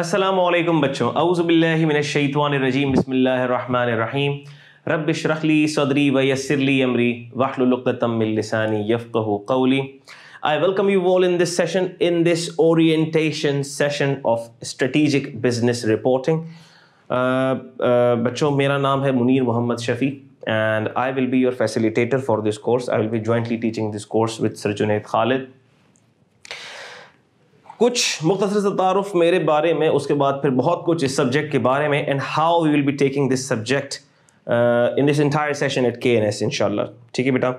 असलम बच्चों अउज़बिल्लिमिनशैतवानरजीम बसमीम रबरखली सदरी वयसरली अमरी वाहलतमिलसानी यफ़क़ली I welcome you all in this session, in this orientation session of strategic business reporting. Uh, uh, बच्चों मेरा नाम है Munir Mohammad Shafi and I will be your facilitator for this course. I will be jointly teaching this course with Sir Junaid Khalid. कुछ मुख्तर तारफ़ मेरे बारे में उसके बाद फिर बहुत कुछ इस सब्जेक्ट के बारे में and how we will be taking this subject in this entire session at K N S इनशाला ठीक है बेटा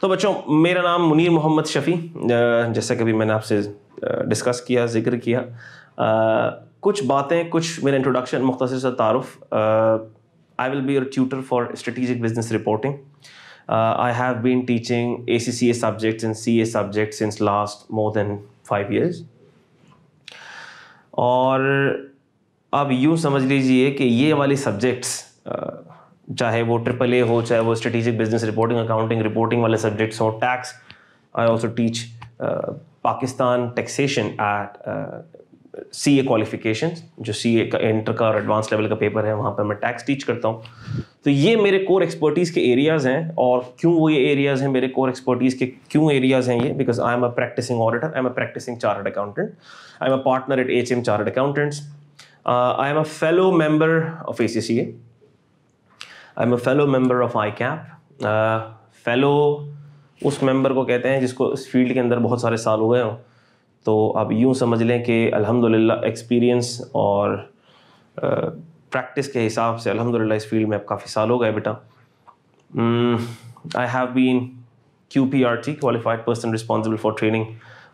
तो बच्चों मेरा नाम मुनीर मोहम्मद शफ़ी uh, जैसा कभी मैंने आपसे डिस्कस uh, किया जिक्र किया आ, uh, कुछ बातें कुछ मेरा इंट्रोडक्शन मुख्तर तारफ़ I will be your tutor for strategic business reporting Uh, I have been teaching ACCA subjects and CA subjects since last more than five years और अब यूँ समझ लीजिए कि ये वाले सब्जेक्ट्स चाहे वो ट्रिपल ए हो चाहे वो strategic business reporting accounting reporting वाले सब्जेक्ट्स हो tax I also teach Pakistan taxation at C A qualification जो सी ए का इंटर का और एडवांस लेवल का पेपर है वहाँ पर मैं टैक्स टीच करता हूँ तो ये मेरे कोर एक्सपर्टीज़ के एरियाज़ हैं और क्यों वो ये एरियाज़ हैं मेरे कोर एक्सपर्टीज़ के क्यों एरियाज़ हैं ये because I am a practising auditor I am a practising chartered accountant I am a partner at H M chartered accountants I am a fellow member of A C C A I am a fellow member of I CAP fellow उस member को कहते हैं जिसको इस field के अंदर बहुत सारे साल हुए हों तो आप यूँ समझ लें कि अलहमदिल्ला एक्सपीरियंस और प्रैक्टिस के हिसाब से अलहमदिल्ला इस फील्ड में अब काफ़ी साल हो गए बेटा I have been Q P R T qualified person responsible for training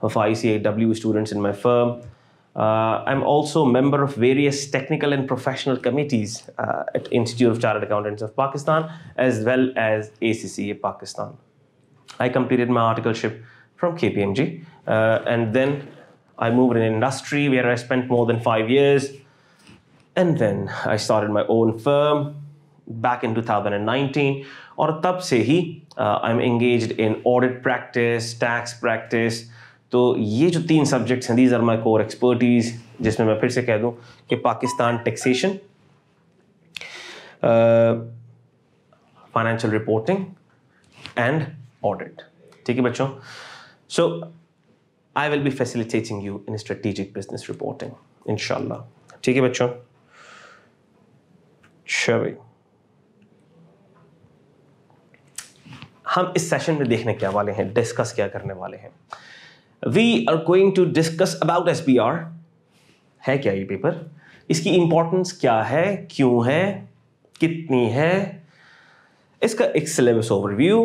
of I C A W students in my firm I am also member of various technical and professional committees at institute of chartered accountants of Pakistan as well as A C C A Pakistan I completed my articleship from K P M G Uh, and then I moved in industry where I spent more than five years, and then I started my own firm back in 2019. And uh, I'm engaged in audit practice, tax practice. So these three subjects and these are my core expertise. Just I'm going to say again, Pakistan taxation, uh, financial reporting, and audit. Okay, so I will be facilitating you in strategic business reporting इनशाला ठीक है बच्चों हम इस session में देखने क्या वाले हैं डिस्कस क्या करने वाले हैं we are going to discuss about S B R है क्या ये पेपर इसकी इंपॉर्टेंस क्या है क्यों है कितनी है इसका एक सिलेबस ओवरव्यू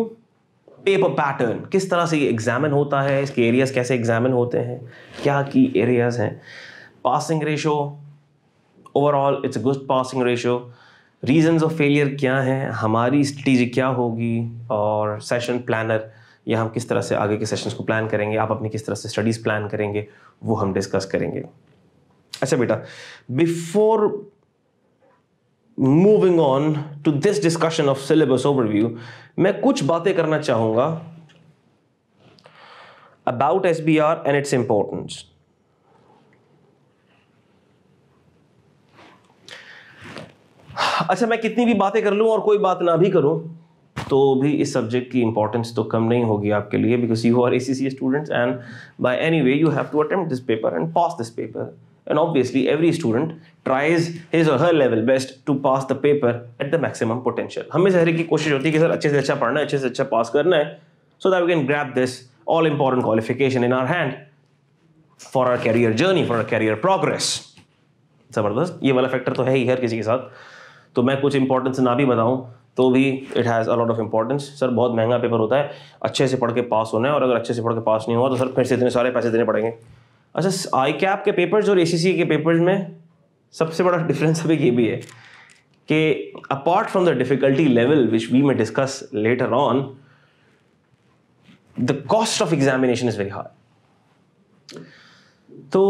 पेपर पैटर्न किस तरह से ये एग्जामिन होता है इसके एरियाज कैसे एग्जामिन होते हैं क्या की एरियाज हैं passing ratio overall it's a good passing ratio reasons of failure क्या हैं हमारी स्ट्रेटी क्या होगी और सेशन प्लानर या हम किस तरह से आगे के सेशंस को प्लान करेंगे आप अपनी किस तरह से स्टडीज़ प्लान करेंगे वो हम डिस्कस करेंगे अच्छा बेटा before moving on to this discussion of syllabus overview मैं कुछ बातें करना चाहूंगा about S B R and its importance अच्छा मैं कितनी भी बातें कर लूं और कोई बात ना भी करूं तो भी इस सब्जेक्ट की इंपॉर्टेंस तो कम नहीं होगी आपके लिए because you are A C C students and by any way you have to attempt this paper and pass this paper And obviously, every student tries his or her level best to pass the paper at the maximum potential. हमें हर ki koshish hoti hai ki sir acche se acha padhna hai acche se acha pass karna hai so that we can grab this all important qualification in our hand for our career journey, for our career progress. zabardast ye wala factor to hai hi har kisi ke sath to main kuch importance na bhi batau तो भी it has a lot of importance sir बहुत महंगा paper होता है अच्छे से पढ़ के पास होना है और अगर अच्छे से पढ़ के पास नहीं हुआ तो सर फिर से इतने सारे पैसे देने पड़ेंगे अच्छा आई कैप के पेपर्स और ए के पेपर्स में सबसे बड़ा डिफरेंस अभी ये भी है कि apart from the difficulty level which we may discuss later on the cost of examination is very high तो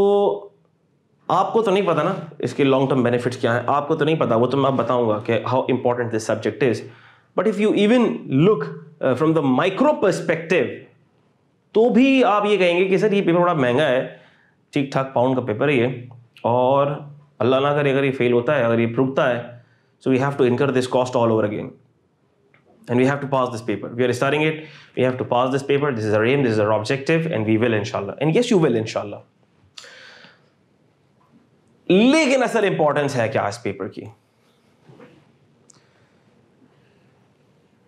आपको तो नहीं पता ना इसके लॉन्ग टर्म बेनिफिट्स क्या हैं आपको तो नहीं पता वो तो मैं बताऊंगा कि how important this subject is but if you even look from the micro perspective तो भी आप ये कहेंगे कि सर ये पेपर बड़ा महंगा है ठीक ठाक पाउंड का पेपर है ये और अल्लाह ना करे अगर ये फेल होता है अगर ये रुकता है so we have to incur this cost all over again and we have to pass this paper we are starting it we have to pass this paper this is our um this is our objective and we will इनशाला and yes you will इनशाला लेकिन असल importance है क्या इस paper की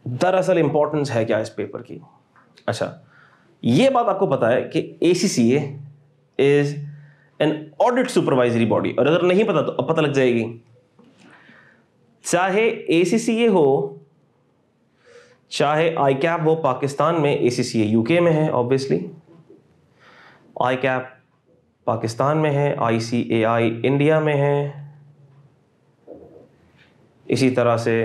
दरअसल importance है क्या इस पेपर की अच्छा ये बात आपको पता है कि A C C A is an audit supervisory body और अगर नहीं पता तो अब पता लग जाएगी चाहे ए हो चाहे आई कैप हो पाकिस्तान में ए यूके में है ऑब्वियसली आई कैप पाकिस्तान में है आई इंडिया में है इसी तरह से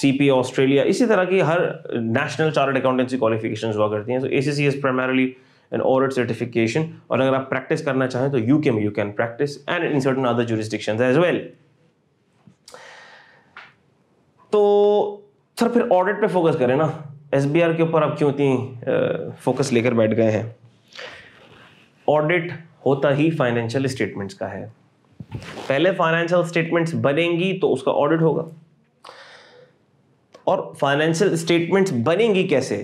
सी ऑस्ट्रेलिया इसी तरह की हर नेशनल चार्टर्ड अकाउंटेंसी क्वालिफिकेशन हुआ करती हैं तो A C C is primarily and oral certification और अगर आप प्रैक्टिस करना चाहें तो you can you can practise and in certain other jurisdiction as well तो सर फिर ऑडिट पे फोकस करें ना एस के ऊपर आप क्यों इतनी फोकस लेकर बैठ गए हैं ऑडिट होता ही फाइनेंशियल स्टेटमेंट्स का है पहले फाइनेंशियल स्टेटमेंट्स बनेंगी तो उसका ऑडिट होगा और फाइनेंशियल स्टेटमेंट्स बनेंगी कैसे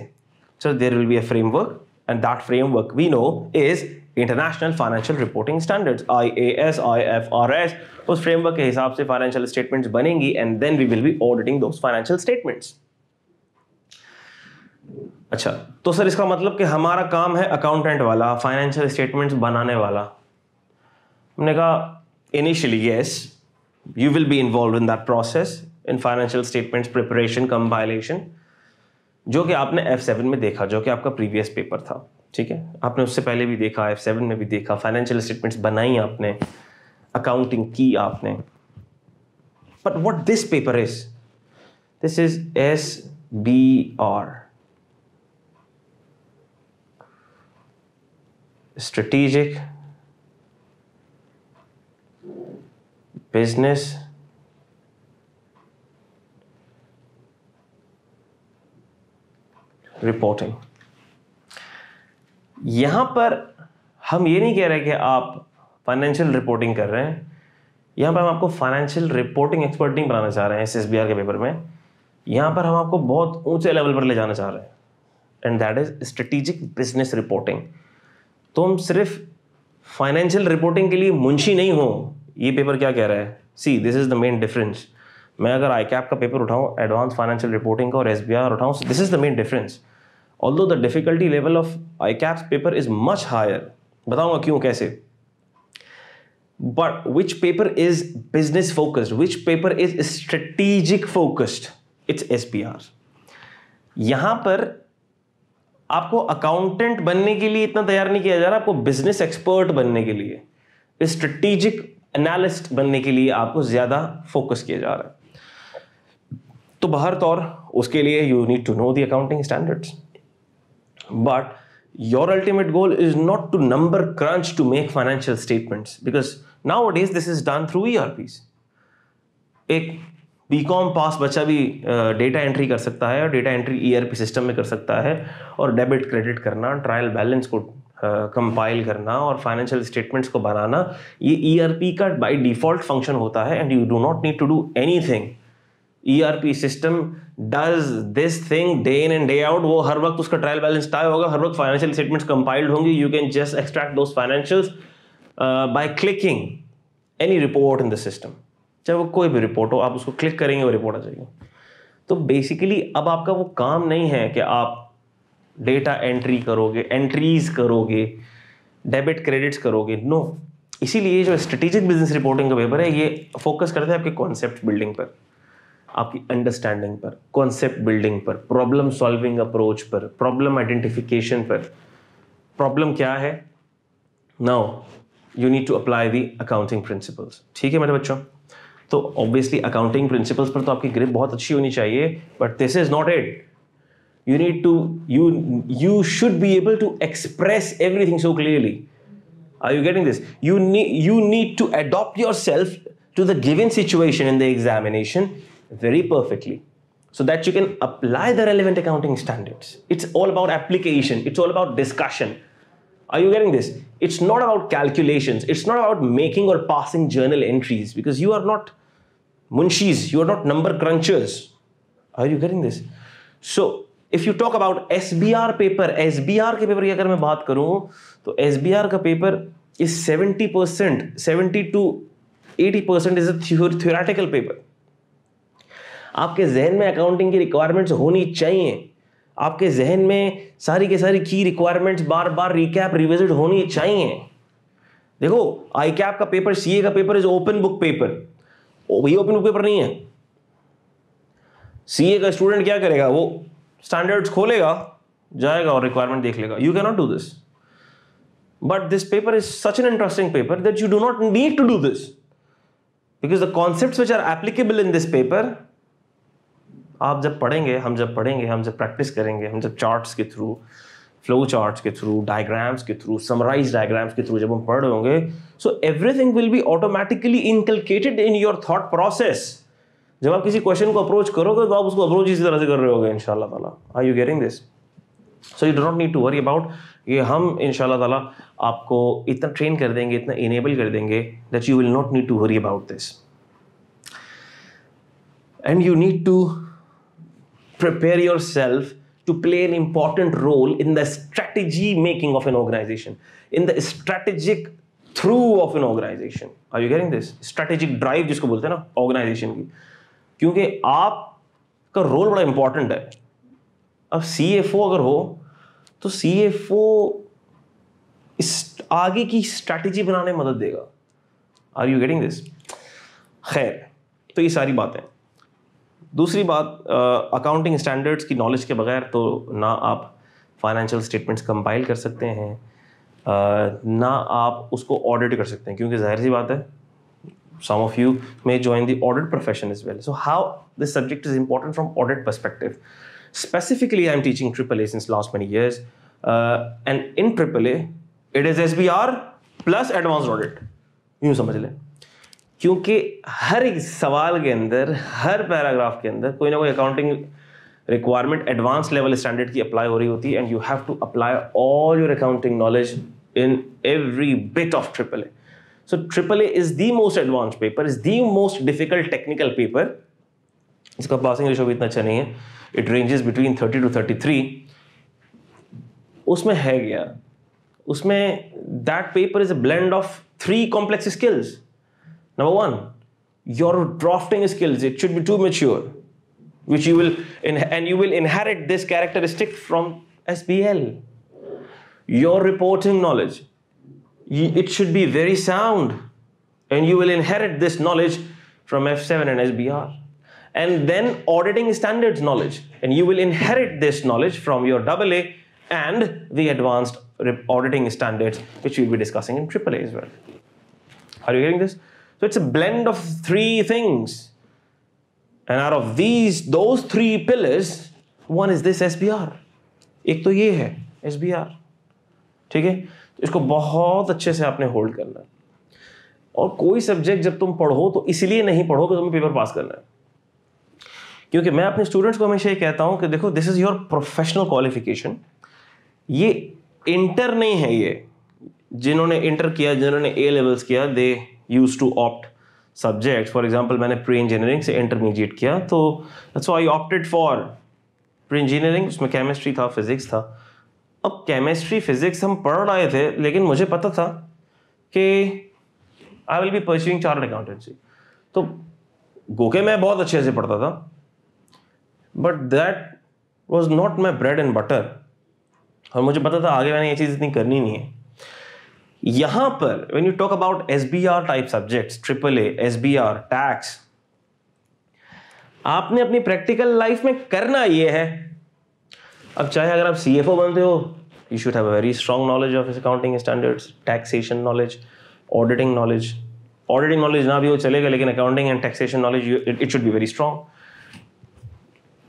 sir there will be a framework And that framework we know is International Financial Reporting Standards IAS IFRS S I F R S उस फ्रेमवर्क के हिसाब से फाइनेंशियल स्टेटमेंट्स बनेंगी and then we will be auditing those financial statements अच्छा तो sir इसका मतलब कि हमारा काम है अकाउंटेंट वाला फाइनेंशियल स्टेटमेंट्स बनाने वाला हमने कहा initially yes you will be involve in that process in financial statements preparation compilation जो कि आपने एफ सेवन में देखा जो कि आपका प्रीवियस पेपर था ठीक है आपने उससे पहले भी देखा एफ सेवन में भी देखा फाइनेंशियल स्टेटमेंट्स बनाई आपने अकाउंटिंग की आपने but what this paper is this is S B R strategic business reporting यहाँ पर हम ये नहीं कह रहे कि आप फाइनेंशियल रिपोर्टिंग कर रहे हैं यहाँ पर हम आपको फाइनेंशियल रिपोर्टिंग एक्सपर्ट नहीं बनाना चाह रहे हैं एस एस के पेपर में यहाँ पर हम आपको बहुत ऊंचे लेवल पर ले जाना चाह रहे हैं and that is strategic business reporting तो हम सिर्फ फाइनेंशियल रिपोर्टिंग के लिए मुंशी नहीं हो ये पेपर क्या कह रहा है see this is the main difference मैं अगर आई कैप का पेपर उठाऊँ एडवांस फाइनेंशियल रिपोर्टिंग का और एस बी आर उठाऊँ this is the main difference all the difficulty level of I CAP's paper is much higher बताऊंगा क्यों कैसे paper is business focused which paper is paper focused it's S P R यहां पर आपको accountant बनने के लिए इतना तैयार नहीं किया जा रहा आपको बिजनेस एक्सपर्ट बनने के लिए स्ट्रेटेजिक एनालिस्ट बनने के लिए आपको ज्यादा फोकस किया जा रहा है तो बाहर तौर उसके लिए you need to know the accounting standards But your ultimate goal is not to number crunch to make financial statements because nowadays this is done through ERPs. एक बी कॉम पास बच्चा भी डेटा एंट्री कर सकता है और data entry ERP system में कर सकता है और डेबिट क्रेडिट करना ट्रायल बैलेंस को कंपाइल करना और फाइनेंशियल स्टेटमेंट्स को बनाना ये ईआरपी e का बाय डिफ़ॉल्ट फंक्शन होता है and you do not need to do anything ERP system does this thing day in and day out वो हर वक्त उसका ट्रायल बैलेंस टाइप होगा हर वक्त फाइनेंशियल स्टेटमेंट कंपाइल्ड होंगी यू कैन जस्ट एक्सट्रैक्ट दो financial by clicking any report in the system चाहे वो कोई भी रिपोर्ट हो आप उसको क्लिक करेंगे वो रिपोर्ट आ जाएगी तो बेसिकली अब आपका वो काम नहीं है कि आप डेटा एंट्री करोगे एंट्रीज करोगे डेबिट क्रेडिट्स करोगे नो no. इसीलिए जो स्ट्रेटेजिक बिजनेस रिपोर्टिंग का पेपर है ये फोकस करते हैं आपके कॉन्सेप्ट बिल्डिंग पर आपकी अंडरस्टैंडिंग पर कॉन्सेप्ट बिल्डिंग पर प्रॉब्लम सॉल्विंग अप्रोच पर प्रॉब्लम आइडेंटिफिकेशन पर प्रॉब्लम क्या है now you need to apply the accounting principles ठीक है मेरे बच्चों तो ऑब्वियसली अकाउंटिंग प्रिंसिपल्स पर तो आपकी ग्रिप बहुत अच्छी होनी चाहिए but this is not it you need to you you should be able to express everything so clearly are you getting this you need you need to adopt yourself to the given situation in the examination very perfectly so that you can apply the relevant accounting standards. It's all about application, it's all about discussion. Are you getting this? It's not about calculations, it's not about making or passing journal entries because you are not munshis, you are not number crunchers. Are you getting this? So, if you talk about SBR paper, SBR के paper की अगर मैं बात करूँ तो SBR का paper is 70%, 70 to 80% is a theoretical paper. आपके जहन में अकाउंटिंग की रिक्वायरमेंट्स होनी चाहिए आपके जहन में सारी के सारी की रिक्वायरमेंट्स बार बार रिकैप रिविजिट होनी चाहिए देखो आई कैप का पेपर सीए का paper is open book paper वही ओपन बुक पेपर नहीं है सीए का स्टूडेंट क्या करेगा वो स्टैंडर्ड्स खोलेगा जाएगा और रिक्वायरमेंट देख लेगा you can not do this but this paper is such an interesting paper that you do not need to do this because the concepts which are applicable in this paper आप जब पढ़ेंगे हम जब पढ़ेंगे हम जब प्रैक्टिस करेंगे हम जब चार्ट्स के थ्रू फ्लो चार्ट्स के थ्रू डायग्राम्स के थ्रू समराइज डायग्राम्स के थ्रू जब हम पढ़ होंगे so everything will be automatically inculcated in your thought process जब आप किसी क्वेश्चन को अप्रोच करोगे तो आप उसको अप्रोच इसी तरह से कर रहे होगे इन ताला are you getting this so you do not need to worry about ये हम इन ताला आपको इतना ट्रेन कर देंगे इतना इनेबल कर देंगे that you will not need to worry about this and you need to prepare yourself to play an important role in the strategy making of an organization, in the strategic through of an organisation are you getting this strategic drive जिसको बोलते हैं ना organisation की क्योंकि आपका role बड़ा important है अब सी अगर हो तो सी इस आगे की स्ट्रैटेजी बनाने में मदद देगा आर यू गेटिंग दिस खैर तो ये सारी बातें दूसरी बात अकाउंटिंग स्टैंडर्ड्स की नॉलेज के बगैर तो ना आप फाइनेंशियल स्टेटमेंट्स कंपाइल कर सकते हैं आ, ना आप उसको ऑडिट कर सकते हैं क्योंकि जाहिर सी बात है some of you may join the audit profession as well so how this subject is important from audit perspective specifically I am teaching triple A since last many years and in triple A it is S B R plus advance audit यूं समझ लें क्योंकि हर एक सवाल के अंदर हर paragraph के अंदर कोई ना कोई accounting requirement advance level standard की अप्लाई हो रही होती है and you have to apply all your accounting knowledge in every bit of triple A so triple A is the most advance paper is the most difficult technical paper इसका passing ratio भी इतना अच्छा नहीं है it ranges between thirty two thirty three उसमें है गया उसमें that paper is a blend of three complex skills Number one, your drafting skills, it should be too mature, which you will, and you will inherit this characteristic from SBL. Your reporting knowledge, it should be very sound, and you will inherit this knowledge from F7 and SBR. And then auditing standards knowledge, and you will inherit this knowledge from your AA and the advanced auditing standards, which we'll be discussing in AAA as well. Are you hearing this? So it's a blend of three things. And out of these, those three pillars, one is this SBR. एक तो ये है S ठीक है तो इसको बहुत अच्छे से आपने होल्ड करना है और कोई सब्जेक्ट जब तुम पढ़ो तो इसलिए नहीं पढ़ो कि तुम्हें पेपर पास करना है क्योंकि मैं अपने स्टूडेंट्स को हमेशा ये कहता हूं कि देखो this is your professional qualification ये इंटर नहीं है ये जिन्होंने इंटर किया जिन्होंने ए लेवल्स किया they use to opt subject for example मैंने प्री इंजीनियरिंग से इंटरमीडिएट किया तो so I opted for pre engineering उसमें केमिस्ट्री था फिज़िक्स था अब केमिस्ट्री फिज़िक्स हम पढ़ रहे थे लेकिन मुझे पता था कि I will be pursuing chart accountancy तो गोके मैं बहुत अच्छे से पढ़ता था but that was not my bread and butter और मुझे पता था आगे मैंने ये चीज़ इतनी करनी नहीं है यहां पर when you talk about SBR type subjects triple A SBR tax आपने अपनी प्रैक्टिकल लाइफ में करना यह है अब चाहे अगर आप सीएफओ बनते हो you should have very strong knowledge of accounting standards taxation knowledge auditing knowledge auditing knowledge ना भी हो चलेगा लेकिन accounting and taxation knowledge it should be very strong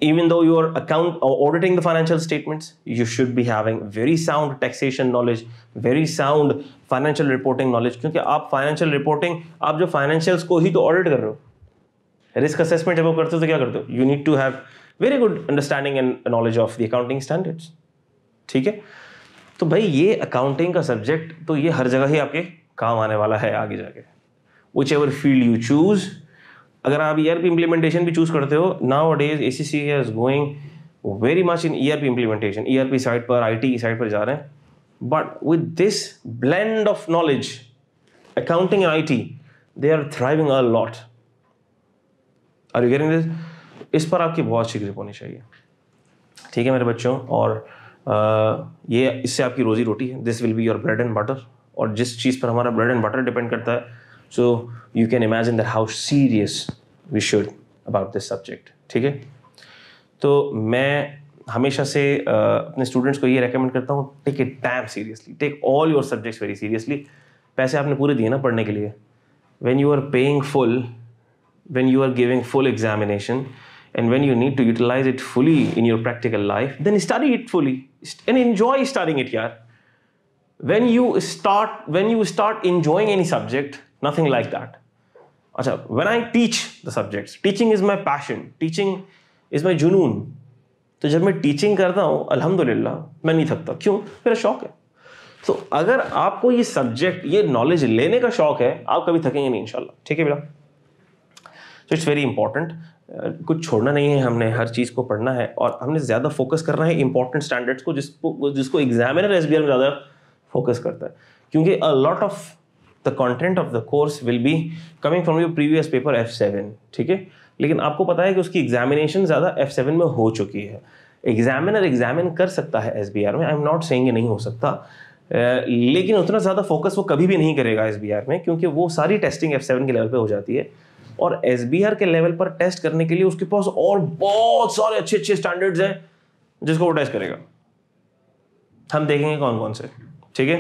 even though you are account or auditing the financial statements you should be having very sound taxation knowledge very sound financial reporting knowledge क्योंकि आप financial reporting आप जो financials को ही तो audit कर रहे हो risk assessment जब आप करते हो तो क्या करते हो you need to have very good understanding and knowledge of the accounting standards ठीक है तो भाई ये accounting का subject तो ये हर जगह ही आपके काम आने वाला है आगे जाके whichever field you choose अगर आप ई आर पी इम्प्लीमेंटेशन भी चूज़ करते हो ना what days A C C is going very much in E R P implementation E R P side पर आई टी साइड पर जा रहे हैं but with this blend of knowledge accounting I T they are thriving a lot are you getting इस पर आपकी बहुत अच्छी ग्रिप होनी चाहिए ठीक है मेरे बच्चों और आ, ये इससे आपकी रोजी रोटी है this will be your bread and butter और जिस चीज़ पर हमारा ब्रेड एंड बटर डिपेंड करता है So you can imagine that how serious we should about this subject. ठीक है तो मैं हमेशा से uh, students, स्टूडेंट्स को ये रेकमेंड take हूँ take it damn seriously take all your subjects very seriously पैसे आपने पूरे दिए ना पढ़ने when you are paying full, when you are giving full examination, and when you need to utilize it fully in your practical life, then study it fully and enjoy studying it, yaar. When you start, when you start enjoying any subject, nothing like that acha अच्छा, when i teach the subjects teaching is my passion teaching is my जुनून तो जब मैं teaching करता हूँ अल्हम्दुलिल्लाह मैं नहीं थकता क्यों मेरा शौक है तो अगर आपको ये सब्जेक्ट ये नॉलेज लेने का शौक है आप कभी थकेंगे नहीं इन ठीक है बेटा सो इट्स वेरी इंपॉर्टेंट कुछ छोड़ना नहीं है हमने हर चीज़ को पढ़ना है और हमने ज़्यादा फोकस करना है इंपॉर्टेंट स्टैंडर्ड्स को जिसको जिसको एग्जामिनर एस में ज़्यादा फोकस करता है क्योंकि a lot of the content of the course will be coming from your previous paper F seven ठीक है लेकिन आपको पता है कि उसकी एग्जामिनेशन ज़्यादा एफ सेवन में हो चुकी है एग्जामिनर एग्जामिन कर सकता है एस बी आर में आई एम नॉट से नहीं हो सकता लेकिन उतना ज़्यादा फोकस वो कभी भी नहीं करेगा एस बी आर में क्योंकि वो सारी टेस्टिंग एफ सेवन के लेवल पर हो जाती है और एस बी आर के लेवल पर टेस्ट करने के लिए उसके पास और बहुत सारे अच्छे अच्छे स्टैंडर्ड्स हैं जिसको वो टेस्ट करेगा हम देखेंगे कौन कौन से ठीक है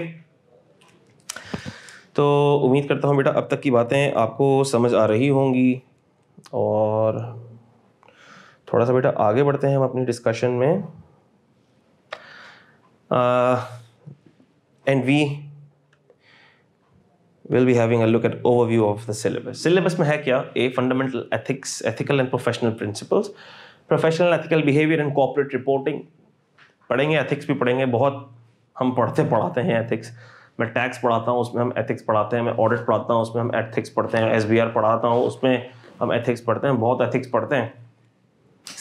तो उम्मीद करता हूँ बेटा अब तक की बातें आपको समझ आ रही होंगी और थोड़ा सा बेटा आगे बढ़ते हैं हम अपनी डिस्कशन में and we will be having a look at overview of the syllabus syllabus में है क्या A fundamental ethics ethical and professional principles professional ethical behaviour and corporate reporting पढ़ेंगे एथिक्स भी पढ़ेंगे बहुत हम पढ़ते पढ़ाते हैं एथिक्स मैं टैक्स पढ़ाता हूँ उसमें हम एथिक्स पढ़ाते हैं मैं ऑडिट पढ़ाता हूँ उसमें हम एथिक्स पढ़ते हैं एस पढ़ाता हूँ उसमें हम एथिक्स पढ़ते हैं बहुत एथिक्स पढ़ते हैं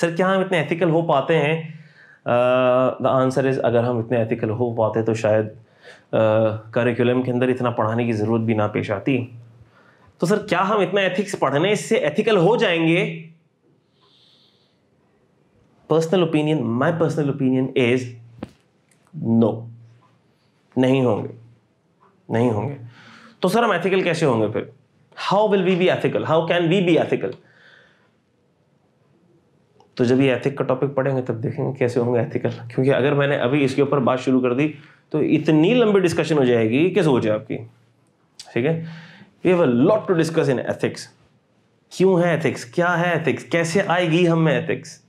सर क्या हम इतने एथिकल हो पाते हैं द आंसर इज़ अगर हम इतने एथिकल हो पाते तो शायद करिकुलम के अंदर इतना पढ़ाने की ज़रूरत भी ना पेश आती तो सर क्या हम इतना एथिक्स पढ़ने से एथिकल हो जाएंगे personal opinion my personal opinion is no नहीं होंगे नहीं होंगे तो सर हम एथिकल कैसे होंगे फिर how will we be ethical how can we be ethical तो जब ये एथिक का टॉपिक पढ़ेंगे तब देखेंगे कैसे होंगे एथिकल क्योंकि अगर मैंने अभी इसके ऊपर बात शुरू कर दी तो इतनी लंबी डिस्कशन हो जाएगी कि सोच है आपकी ठीक है we have a lot to discuss in ethics क्यों है एथिक्स क्या है एथिक्स कैसे आएगी हम में ethics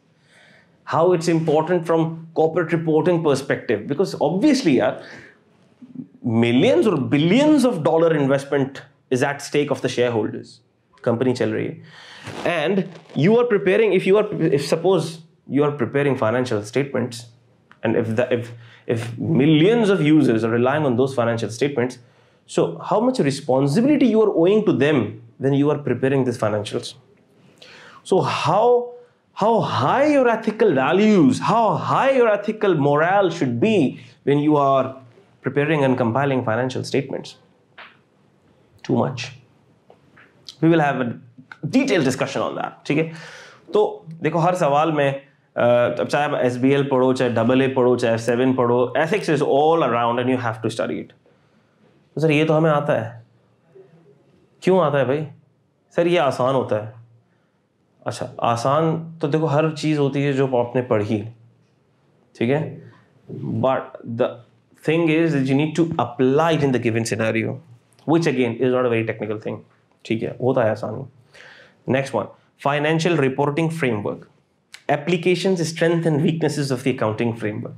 how it's important from corporate reporting perspective because obviously यार millions or billions of dollar investment is at stake of the shareholders company chal and you are preparing if you are if suppose you are preparing financial statements and if the if if millions of users are relying on those financial statements so how much responsibility you are owing to them when you are preparing these financials so how how high your ethical values how high your ethical morale should be when you are preparing and compiling financial statements. Too much. We will have a detailed discussion on that. ठीक है तो देखो हर सवाल में अब चाहे आप S B L पढ़ो चाहे डबल ए पढ़ो चाहे एफ सेवन पढ़ो ethics is all around and you have to study it sir ये तो हमें आता है क्यों आता है भाई सर ये आसान होता है अच्छा आसान तो देखो हर चीज़ होती है जो आपने पढ़ी ठीक है but the thing is, is you need to apply it in the given scenario, which again is not a very technical thing. ठीक है होता है आसानी next one financial reporting framework application strength and weaknesses of the accounting framework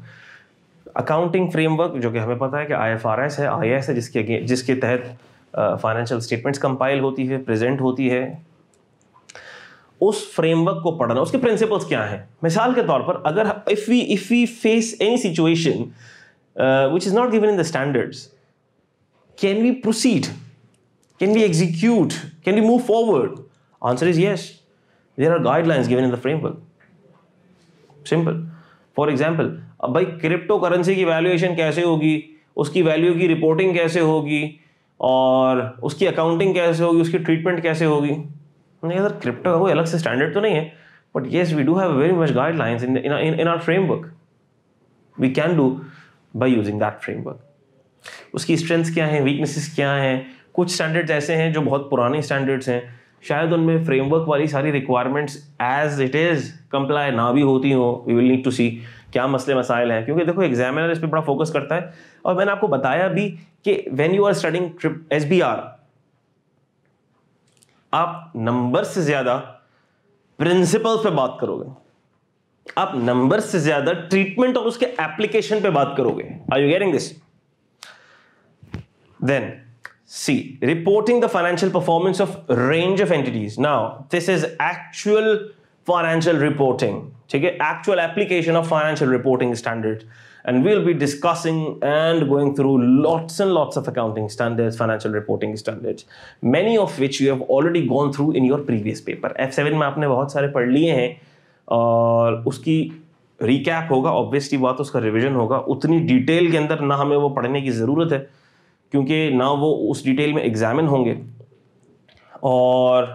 accounting framework जो कि हमें पता है कि आई एफ आर एस है आई एस है जिसके जिसके तहत फाइनेंशियल स्टेटमेंट्स कंपाइल होती है प्रेजेंट होती है उस फ्रेमवर्क को पढ़ना उसके प्रिंसिपल्स क्या हैं मिसाल के तौर पर अगर if we if we face any situation uh, which is not given in the standards. Can we proceed? Can we execute? Can we move forward? Answer is yes. There are guidelines given in the framework. Simple. For example, अब भाई crypto currency की valuation कैसे होगी उसकी value की reporting कैसे होगी और उसकी अकाउंटिंग कैसे होगी उसकी ट्रीटमेंट कैसे होगी नहीं कहा सर क्रिप्टो का कोई अलग से स्टैंडर्ड तो नहीं है but yes we do have very much guidelines in in our framework we can do by using that framework उसकी स्ट्रेंथ्स क्या हैं वीकनेसेस क्या हैं कुछ स्टैंडर्ड्स ऐसे हैं जो बहुत पुराने स्टैंडर्ड्स हैं शायद उनमें फ्रेमवर्क वाली सारी requirements as it is comply ना भी होती हो we will need to see क्या मसले मसाइल हैं क्योंकि देखो एग्जामिनर इस पर बड़ा फोकस करता है और मैंने आपको बताया भी कि when you are studying trip S आप नंबर से ज़्यादा प्रिंसिपल्स पे बात करोगे आप नंबर से ज्यादा ट्रीटमेंट और उसके एप्लीकेशन पे बात करोगे are you getting this then C reporting the financial performance of range of entities now this is actual financial reporting ठीक है actual application of financial reporting standard and we'll be discussing and going through lots and lots of accounting standard financial reporting standard many of which you have already gone through in your previous paper F seven में आपने बहुत सारे पढ़ लिए हैं और उसकी recap होगा ऑब्वियसली बात उसका रिविजन होगा उतनी डिटेल के अंदर ना हमें वो पढ़ने की ज़रूरत है क्योंकि ना वो उस डिटेल में एग्जामिन होंगे और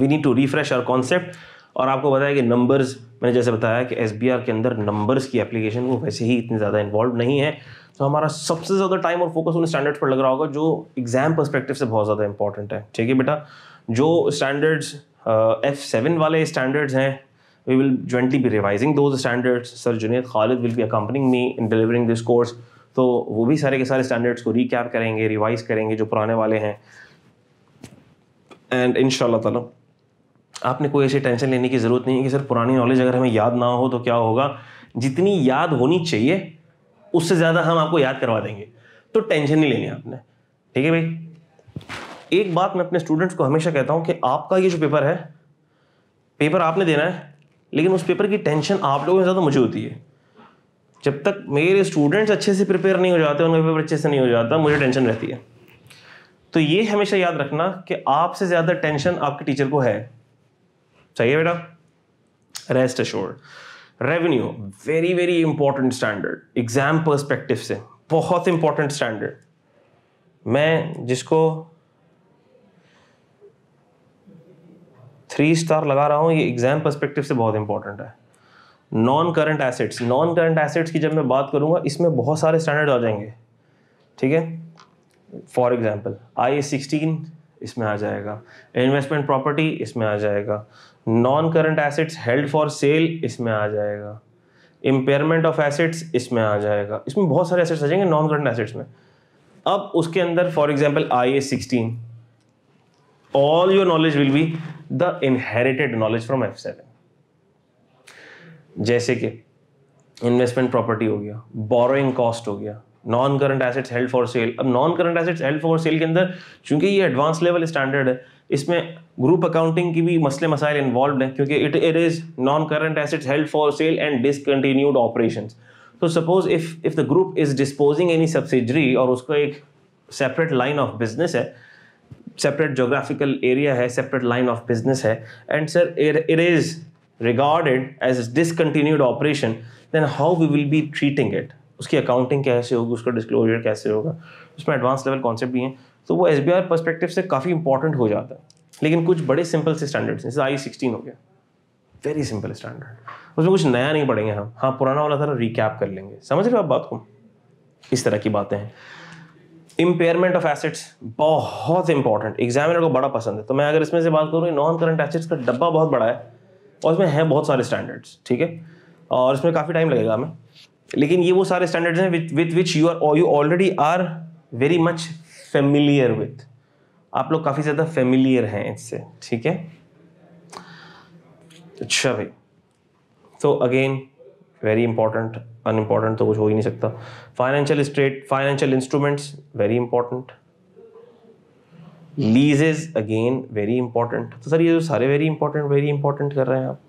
we need to refresh our concept और आपको बताया कि नंबर्स मैंने जैसे बताया कि एस के अंदर नंबर्स की एप्लीकेशन वो वैसे ही इतनी ज़्यादा इन्वॉल्व नहीं है तो हमारा सबसे ज़्यादा टाइम और फोकस उन स्टैंडर्ड्स पर लग रहा होगा जो एग्ज़ाम परस्पेक्टिव से बहुत ज़्यादा इंपॉर्टेंट है ठीक है बेटा जो स्टैंडर्ड्स एफ सेवन वाले स्टैंडर्ड्स हैं We will jointly be revising those standards. Sir Junaid Khalid will be accompanying me in delivering this course. तो वो भी सारे के सारे स्टैंडर्ड्स को रिकैप करेंगे रिवाइज करेंगे जो पुराने वाले हैं एंड इन ताला आपने कोई ऐसी टेंशन लेने की ज़रूरत नहीं है कि सर पुरानी नॉलेज अगर हमें याद ना हो तो क्या होगा जितनी याद होनी चाहिए उससे ज़्यादा हम आपको याद करवा देंगे तो टेंशन नहीं लेनी आपने ठीक है भाई एक बात मैं अपने स्टूडेंट्स को हमेशा कहता हूँ कि आपका ये जो पेपर है पेपर आपने देना है लेकिन उस पेपर की टेंशन आप लोगों से ज़्यादा तो मुझे होती है जब तक मेरे स्टूडेंट्स अच्छे से प्रिपेयर नहीं हो जाते उनका पेपर अच्छे से नहीं हो जाता मुझे टेंशन रहती है तो ये हमेशा याद रखना कि आपसे ज़्यादा टेंशन आपके टीचर को है सही है बेटा rest assured revenue very very important standard exam perspective से बहुत इंपॉर्टेंट स्टैंडर्ड मैं जिसको थ्री स्टार लगा रहा हूँ ये एग्जाम परस्पेक्टिव से बहुत इंपॉर्टेंट है non current assets non current assets की जब मैं बात करूँगा इसमें बहुत सारे स्टैंडर्ड आ जाएंगे ठीक है for example I S sixteen इसमें आ जाएगा इन्वेस्टमेंट प्रॉपर्टी इसमें आ जाएगा non current assets held for sale इसमें आ जाएगा इम्पेयरमेंट ऑफ एसेट्स इसमें आ जाएगा इसमें बहुत सारे एसेट्स आ जाएंगे नॉन करंट एसेट्स में अब उसके अंदर for example I S sixteen all your knowledge will be the inherited knowledge from F7. जैसे कि इन्वेस्टमेंट प्रॉपर्टी हो गया बोरोइंग कॉस्ट हो गया non current assets held for sale अब non current assets held for sale के अंदर चूंकि ये एडवांस लेवल स्टैंडर्ड है इसमें ग्रुप अकाउंटिंग की भी मसले मसाइल इन्वॉल्व हैं क्योंकि it it is non current assets held for sale and discontinued operation तो suppose if if the group is disposing any subsidiary और उसका एक सेपरेट लाइन ऑफ बिजनेस है सेपरेट जोग्राफिकल एरिया है सेपरेट लाइन ऑफ बिजनेस है and sir it is regarded as discontinued operation then how we will be treating it उसकी accounting कैसे होगी उसका डिस्क्लोजर कैसे होगा उसमें एडवांस लेवल कॉन्सेप्ट भी हैं तो वो एस बी आर परस्पेक्टिव से काफ़ी इंपॉर्टेंट हो जाता है लेकिन कुछ बड़े सिंपल से स्टैंडर्ड्स हैं जैसे आई सिक्सटीन हो गया वेरी सिंपल स्टैंडर्ड उसमें कुछ नया नहीं पड़ेंगे हम हाँ पुराना वाला था रिकैप कर लेंगे समझ रहे हो आप बात को इस तरह की बातें हैं इम्पेयरमेंट ऑफ एसेट्स बहुत इंपॉर्टेंट एग्जामिनर को बड़ा पसंद है तो मैं अगर इसमें से बात करूँ नॉन करंट एसेट्स का डब्बा बहुत बड़ा है और इसमें है बहुत सारे स्टैंडर्ड्स ठीक है और इसमें काफ़ी टाइम लगेगा हमें लेकिन ये वो सारे स्टैंडर्ड्स हैं with which you are you already are very much familiar with आप लोग काफ़ी ज़्यादा फेमिलियर हैं इससे ठीक है अच्छा भाई तो अगेन वेरी इंपॉर्टेंट अनइम्पॉर्टेंट तो कुछ हो ही नहीं सकता financial state financial instruments very important leases again very important तो सर ये जो सारे वेरी इंपॉर्टेंट वेरी इंपॉर्टेंट कर रहे हैं आप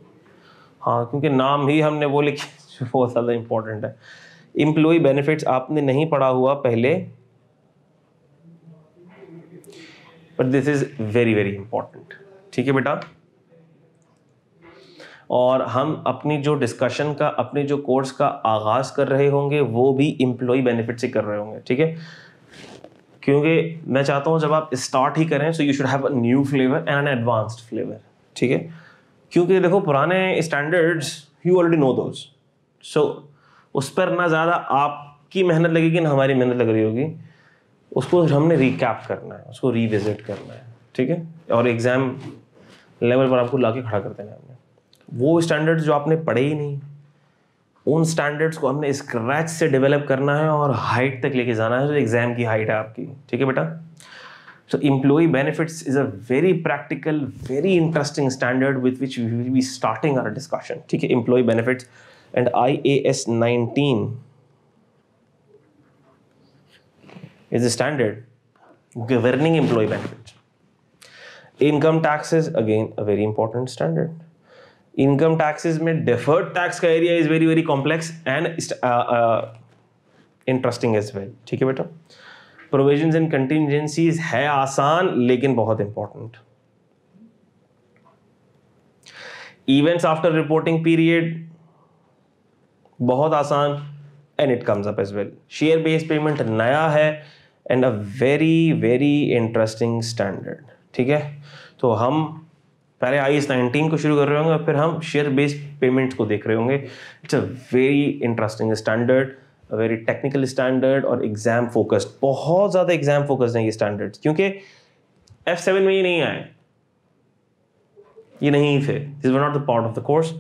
हाँ क्योंकि नाम ही हमने वो लिखे बहुत ज़्यादा इंपॉर्टेंट है एम्प्लॉय बेनिफिट्स आपने नहीं पढ़ा हुआ पहले but this is very very important ठीक है बेटा और हम अपनी जो डिस्कशन का अपने जो कोर्स का आगाज़ कर रहे होंगे वो भी इम्प्लॉई बेनिफिट से कर रहे होंगे ठीक है क्योंकि मैं चाहता हूँ जब आप स्टार्ट ही करें so you should have a new flavour and an advanced flavour ठीक है क्योंकि देखो पुराने standards you already know those so उस पर ना ज़्यादा आपकी मेहनत लगेगी ना हमारी मेहनत लग रही होगी उसको हमने रिकैप करना है उसको रिविजिट करना है ठीक है और एग्ज़ाम लेवल पर आपको ला के खड़ा कर देना है वो स्टैंडर्ड्स जो आपने पढ़े ही नहीं उन स्टैंडर्ड्स को हमने स्क्रैच से डेवलप करना है और हाइट तक लेके जाना है जो एग्जाम की हाइट है आपकी ठीक है बेटा so employee benefits is a very practical very interesting standard with which we will be starting our discussion ठीक है employee benefits and I A S nineteen is a standard governing employ benefit income tax is again a very important standard income taxes में deferred tax का area is very very complex and interesting as well ठीक है बेटा provision and contingencies है आसान लेकिन बहुत important events after reporting period बहुत आसान and it comes up as well share based payment नया है and a very very interesting standard ठीक है तो हम पहले आई एस नाइनटीन को शुरू कर रहे होंगे और फिर हम शेयर बेस्ड पेमेंट्स को देख रहे होंगे it's a very interesting standard very technical standard और एग्जाम फोकस्ड बहुत ज़्यादा एग्जाम फोकस्ड हैं ये स्टैंडर्ड्स क्योंकि एफ सेवन में ये नहीं आए ये नहीं थे this were not the part of the course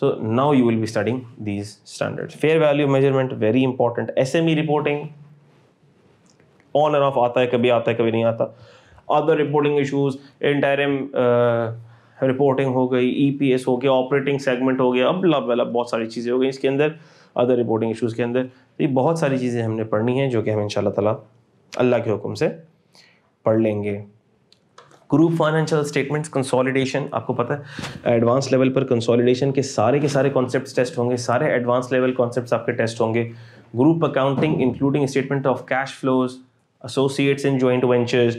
so now you will be studying these standards fair value measurement very important S M E reporting on and off आता है कभी आता है कभी नहीं आता other reporting issues interim reporting हो गई ईपीएस e हो गया ऑपरेटिंग सेगमेंट हो गया अब लब वलब बहुत सारी चीज़ें हो गई इसके अंदर अदर रिपोर्टिंग इशूज़ के अंदर तो ये बहुत सारी चीज़ें हमने पढ़नी हैं जो कि हम इन ताला अल्लाह के हुक्म से पढ़ लेंगे ग्रुप फाइनेंशियल स्टेटमेंट्स कंसोलिडेशन आपको पता है एडवांस लेवल पर कंसोलिडेशन के सारे के सारे कॉन्सेप्ट टेस्ट होंगे सारे एडवांस लेवल कॉन्सेप्ट आपके टेस्ट होंगे group accounting including statement of cash flows associates in joint ventures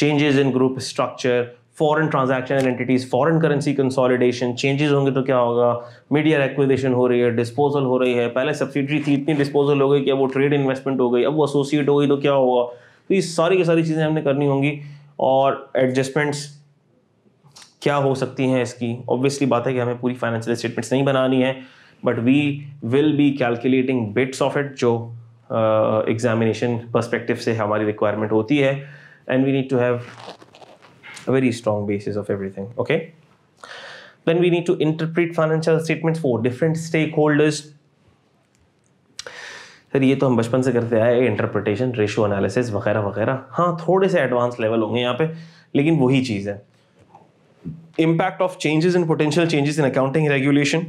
changes in group structure foreign transaction entities foreign currency consolidation changes होंगे तो क्या होगा मीडिया एक्विजिशन हो रही है डिस्पोजल हो रही है पहले सब्सिडी थी इतनी डिस्पोजल हो गई कि अब वो ट्रेड इन्वेस्टमेंट हो गई अब वो एसोसिएट हो गई तो क्या होगा तो ये सारी की सारी चीज़ें हमने करनी होंगी और एडजस्टमेंट्स क्या हो सकती हैं इसकी ऑब्वियसली बात है कि हमें पूरी फाइनेंशियल स्टेटमेंट्स नहीं बनानी है but we will be calculating bits of it जो एग्जामिनेशन uh, पर्सपेक्टिव से हमारी रिक्वायरमेंट होती है and we need to have a very strong basis of everything okay then we need to interpret financial statements for different stakeholders sir ये तो हम बचपन से करते आए इंटरप्रिटेशन रेशो एनालिसिस वगैरह वगैरह हाँ थोड़े से एडवांस लेवल होंगे यहाँ पे लेकिन वही चीज़ है impact of changes in potential changes in accounting regulation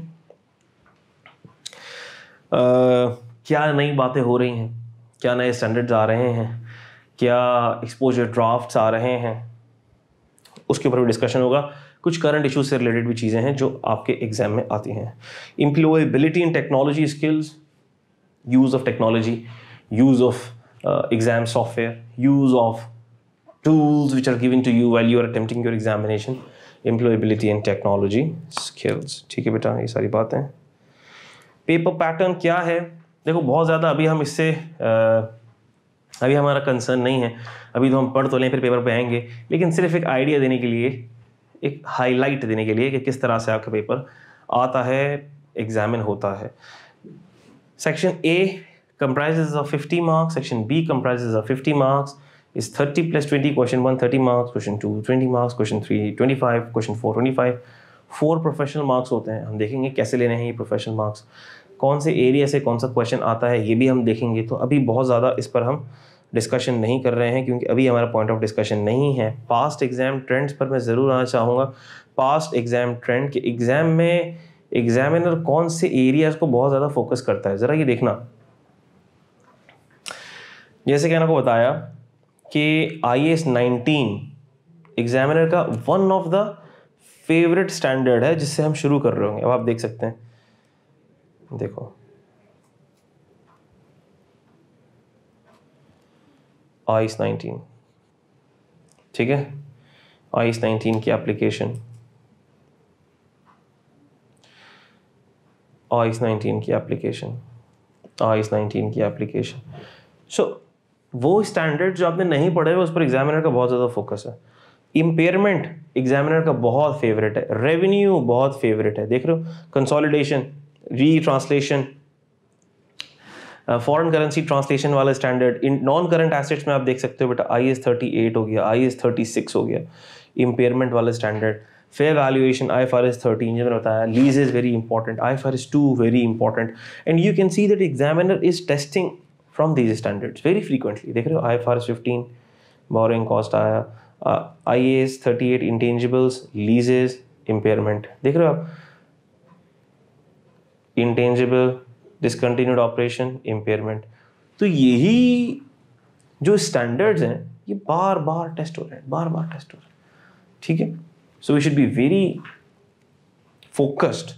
क्या नई बातें हो रही हैं क्या नए स्टैंडर्ड्स आ रहे हैं क्या एक्सपोजर ड्राफ्ट आ रहे हैं उसके ऊपर भी डिस्कशन होगा कुछ करंट इशू से रिलेटेड भी चीज़ें हैं जो आपके एग्जाम में आती हैं employability in technology skills use of technology use of exam software use of tools which are giving to you while you are attempting your examination employability in technology skills ठीक है बेटा ये सारी बातें पेपर पैटर्न क्या है देखो बहुत ज़्यादा अभी हम इससे uh, अभी हमारा कंसर्न नहीं है अभी तो हम पढ़ तो लें फिर पेपर पे आएंगे लेकिन सिर्फ एक आइडिया देने के लिए एक हाईलाइट देने के लिए कि किस तरह से आपका पेपर आता है एग्जामिन होता है section A fifty marks 50 B section of fifty marks 50 thirty plus 30 question 20 thirty marks 30 two twenty marks 20 three twenty five 25 four twenty 25 four professional marks होते हैं हम देखेंगे कैसे लेने हैं ये प्रोफेशनल मार्क्स कौन से एरिया से कौन सा क्वेश्चन आता है ये भी हम देखेंगे तो अभी बहुत ज़्यादा इस पर हम डिस्कशन नहीं कर रहे हैं क्योंकि अभी हमारा पॉइंट ऑफ डिस्कशन नहीं है पास्ट एग्ज़ाम ट्रेंड्स पर मैं ज़रूर आना चाहूँगा पास्ट एग्ज़ाम ट्रेंड के एग्ज़ाम में एग्ज़ामिनर कौन से एरियाज़ को बहुत ज़्यादा फोकस करता है ज़रा ये देखना जैसे कि आपको बताया कि आई एस नाइनटीन एग्जामिनर का one of the favourite standard है जिससे हम शुरू कर रहे होंगे अब आप देख सकते हैं देखो आईस नाइनटीन ठीक है आइस नाइनटीन की एप्लीकेशन आइस नाइनटीन की एप्लीकेशन आईस नाइनटीन की एप्लीकेशन सो वो स्टैंडर्ड जो आपने नहीं पढ़े हुए उस पर एग्जामिनर का बहुत ज़्यादा फोकस है इम्पेयरमेंट एग्जामिनर का बहुत फेवरेट है रेवेन्यू बहुत फेवरेट है देख रहे हो consolidation retranslation foreign currency translation वाला स्टैंडर्ड इन नॉन करंट एसेट्स में आप देख सकते हो बेटा आई एस थर्टी एट हो गया आई एस थर्टी सिक्स हो गया इम्पेयरमेंट वाला standard fair valuation I F R S thirteen जो मैंने बताया lease is very important I F R S two very important and you can see that examiner is testing from these standards very frequently देख रहे हो I F R S fifteen borrowing cost आया I S thirty eight intangibles leases impairment देख रहे हो आप intangible discontinued operation impairment तो यही जो स्टैंडर्ड्स हैं ये बार बार टेस्ट हो रहे हैं बार बार टेस्ट हो रहे हैं ठीक है so we should be very focused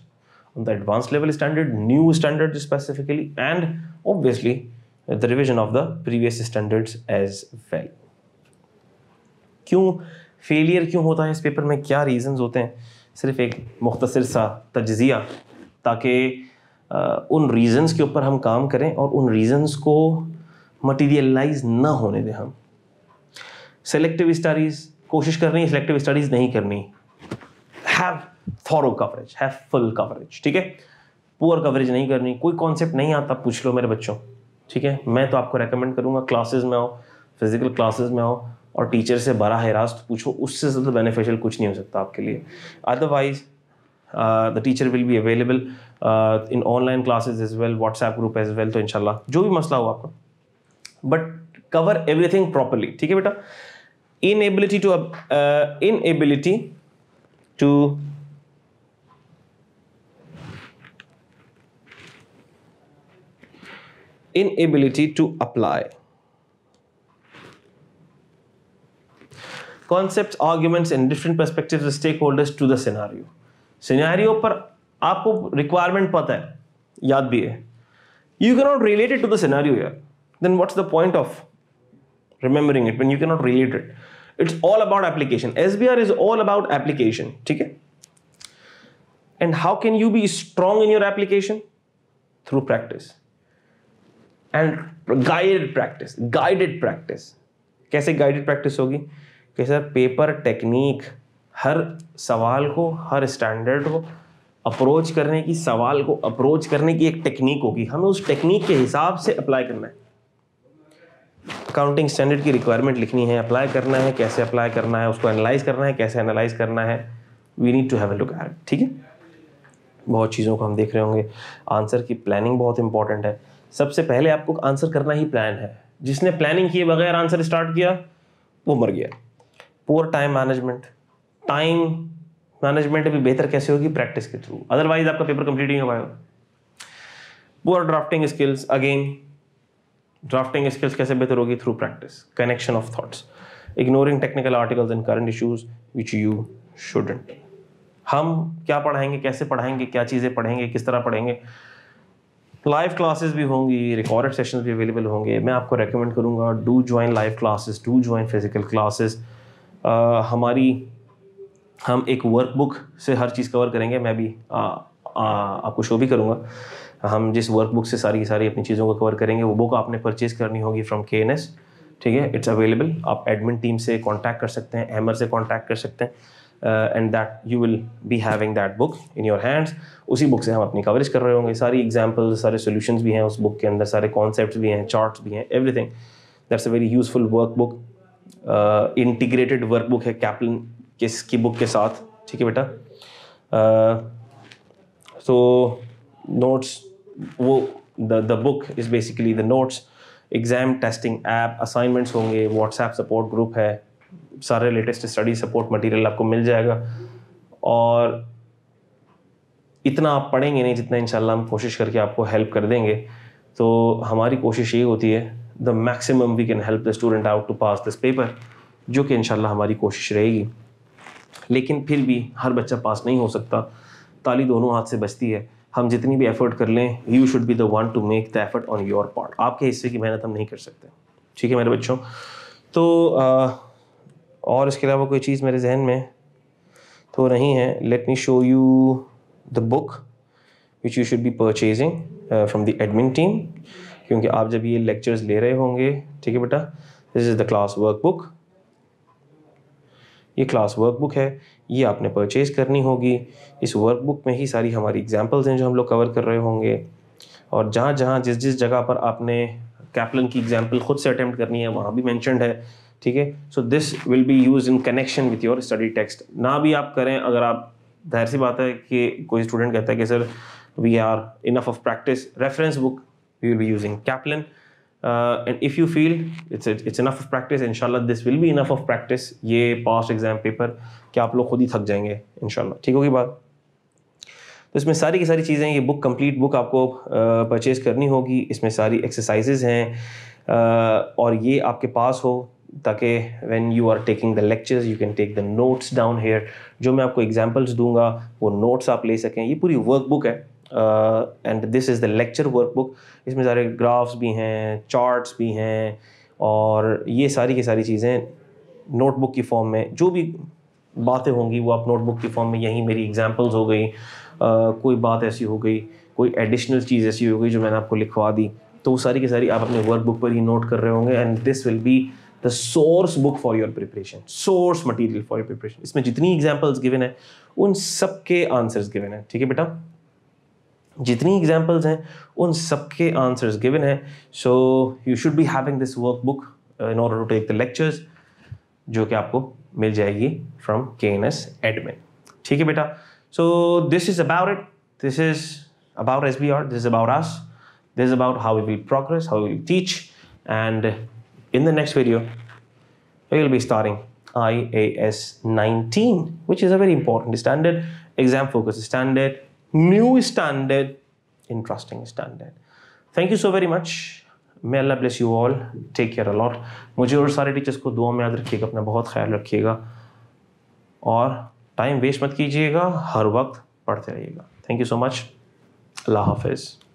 on the advance level standard new standard specifically and obviously the revision of the previous standards as well क्यों फेलियर क्यों होता है इस पेपर में क्या रीजन होते हैं सिर्फ एक मुख्तर सा तजिया ताकि उन रीज़न्स के ऊपर हम काम करें और उन रीज़न्स को मटीरियलाइज ना होने दें हम सेलेक्टिव स्टडीज़ कोशिश करनी है सेलेक्टिव स्टडीज़ नहीं करनी have thorough coverage have full coverage ठीक है पुअर कवरेज नहीं करनी कोई कॉन्सेप्ट नहीं आता पूछ लो मेरे बच्चों ठीक है मैं तो आपको रेकमेंड करूँगा क्लासेज में आओ फिजिकल क्लासेज में आओ और टीचर से बड़ा हैरास पूछो उससे ज़्यादा बेनिफिशियल कुछ नहीं हो सकता आपके लिए otherwise the teacher will be available in online classes as well WhatsApp group as well तो इनशाला जो भी मसला हो आपका बट कवर एवरीथिंग प्रॉपरली ठीक है बेटा in ability to in ability to ability to apply concept arguments in different perspective stakeholders to scenario scenario पर आपको रिक्वायरमेंट पता है याद भी है you can not related to the scenario यार then what's the point of remembering it when you can not relate it it's all about application S B R is all about application ठीक है and how can you B strong in your application through practice and guided practice guided practice कैसे guided practice होगी कि sir paper technique हर सवाल को हर standard को approach करने की सवाल को अप्रोच करने की एक टेक्निक होगी हमें उस टेक्निक के हिसाब से अप्लाई करना है अकाउंटिंग स्टैंडर्ड की रिक्वायरमेंट लिखनी है अप्लाई करना है कैसे अप्लाई करना है उसको एनालाइज करना है कैसे एनालाइज करना है we need to have a look at ठीक है बहुत चीज़ों को हम देख रहे होंगे आंसर की प्लानिंग बहुत इंपॉर्टेंट है सबसे पहले आपको आंसर करना ही प्लान है जिसने प्लानिंग किए बगैर आंसर स्टार्ट किया वो मर गया poor time management time management भी बेहतर कैसे होगी प्रैक्टिस के थ्रू अदरवाइज आपका पेपर कंप्लीट नहीं हो पाएगा और drafting skills again drafting skills कैसे बेहतर होगी through practice connection of thoughts ignoring technical articles and current issues which you shouldn't हम क्या पढ़ाएंगे कैसे पढ़ाएंगे क्या चीज़ें पढ़ेंगे किस तरह पढ़ेंगे लाइव क्लासेस भी होंगी रिकॉर्डेड सेशंस भी अवेलेबल होंगे मैं आपको रेकमेंड करूँगा do join live classes do join physical classes हमारी हम एक वर्कबुक से हर चीज़ कवर करेंगे मैं भी आ, आ, आपको शो भी करूँगा हम जिस वर्कबुक से सारी की सारी अपनी चीज़ों को कवर करेंगे वो बुक आपने परचेज़ करनी होगी फ्रॉम के एन एस ठीक है इट्स अवेलेबल आप एडमिन टीम से कॉन्टैक्ट कर सकते हैं एमर से कॉन्टैक्ट कर सकते हैं and that you will be having that book in your hands उसी बुक से हम अपनी कवरेज कर रहे होंगे सारी एग्जाम्पल सारे सोल्यूशन भी हैं उस बुक के अंदर सारे कॉन्सेप्ट भी हैं चार्ट भी हैं everything that's a very useful work book integrated work book है कैपलिन किस की बुक के साथ ठीक है बेटा तो नोट्स वो the the book is basically the notes exam testing app assignments होंगे व्हाट्सएप सपोर्ट ग्रुप है सारे लेटेस्ट स्टडी सपोर्ट मटेरियल आपको मिल जाएगा और इतना आप पढ़ेंगे नहीं जितना इंशाल्लाह हम कोशिश करके आपको हेल्प कर देंगे तो हमारी कोशिश ये होती है the maximum we can help the student out to pass this paper जो कि इंशाल्लाह हमारी कोशिश रहेगी लेकिन फिर भी हर बच्चा पास नहीं हो सकता ताली दोनों हाथ से बचती है हम जितनी भी एफर्ट कर लें you should be the one to make the effort on your part आपके हिस्से की मेहनत हम नहीं कर सकते ठीक है मेरे बच्चों तो आ, और इसके अलावा कोई चीज़ मेरे जहन में तो नहीं है let me show you the book which you should be purchasing from the admin team क्योंकि आप जब ये लेक्चर्स ले रहे होंगे ठीक है बेटा this is the class work book ये क्लास वर्कबुक है ये आपने परचेज़ करनी होगी इस वर्कबुक में ही सारी हमारी एग्जाम्पल्स हैं जो हम लोग कवर कर रहे होंगे और जहाँ जहाँ जिस जिस जगह पर आपने कैपलन की एग्जाम्पल खुद से अटैम्प्ट करनी है वहाँ भी मैंशनड है ठीक है so this will be use in connection with your study text ना भी आप करें अगर आप जाहिर सी बात है कि कोई स्टूडेंट कहता है कि sir we are enough of practice reference book we will be using Kaplan and if you feel it's it's enough of practice practice inshallah this will be enough of ये पास एग्जाम पेपर कि आप लोग खुद ही थक जाएंगे इंशाल्लाह ठीक होगी बात तो इसमें सारी की सारी चीज़ें ये बुक कंप्लीट बुक आपको परचेज़ uh, करनी होगी इसमें सारी एक्सरसाइजेज हैं uh, और ये आपके पास हो ताकि when you are taking the lectures you can take the notes down here जो मैं आपको एग्जांपल्स दूंगा वो नोट्स आप ले सकें ये पूरी वर्कबुक है and this is the lecture workbook इसमें सारे ग्राफ्स भी हैं चार्ट्स भी हैं और ये सारी की सारी चीज़ें नोटबुक की फॉर्म में जो भी बातें होंगी वो आप नोटबुक की फॉर्म में यहीं मेरी एग्जांपल्स हो गई Uh, कोई बात ऐसी हो गई कोई एडिशनल चीज़ ऐसी हो गई जो मैंने आपको लिखवा दी तो वो सारी की सारी आप अपने वर्कबुक पर ही नोट कर रहे होंगे and this will be the source book for your preparation source material for your preparation इसमें जितनी एग्जाम्पल्स गिवन है उन सब के आंसर्स गिवन है ठीक है बेटा जितनी एग्जाम्पल्स हैं उन सबके आंसर्स गिवन है so you should be having this work book in order to take the lectures जो कि आपको मिल जाएगी फ्रॉम के एन एस एडमिन ठीक है बेटा so this is about it this is about S B R this is about us this is about how will progress how will teach and in the next video be starting I A S nineteen which is a very important standard exam focus standard new standard interesting standard thank you so very much may अल्लाह bless you all take care a lot मुझे और सारे teachers को दुआ में याद रखिएगा अपना बहुत ख्याल रखिएगा और टाइम वेस्ट मत कीजिएगा हर वक्त पढ़ते रहिएगा थैंक यू सो मच अल्लाह हाफिज़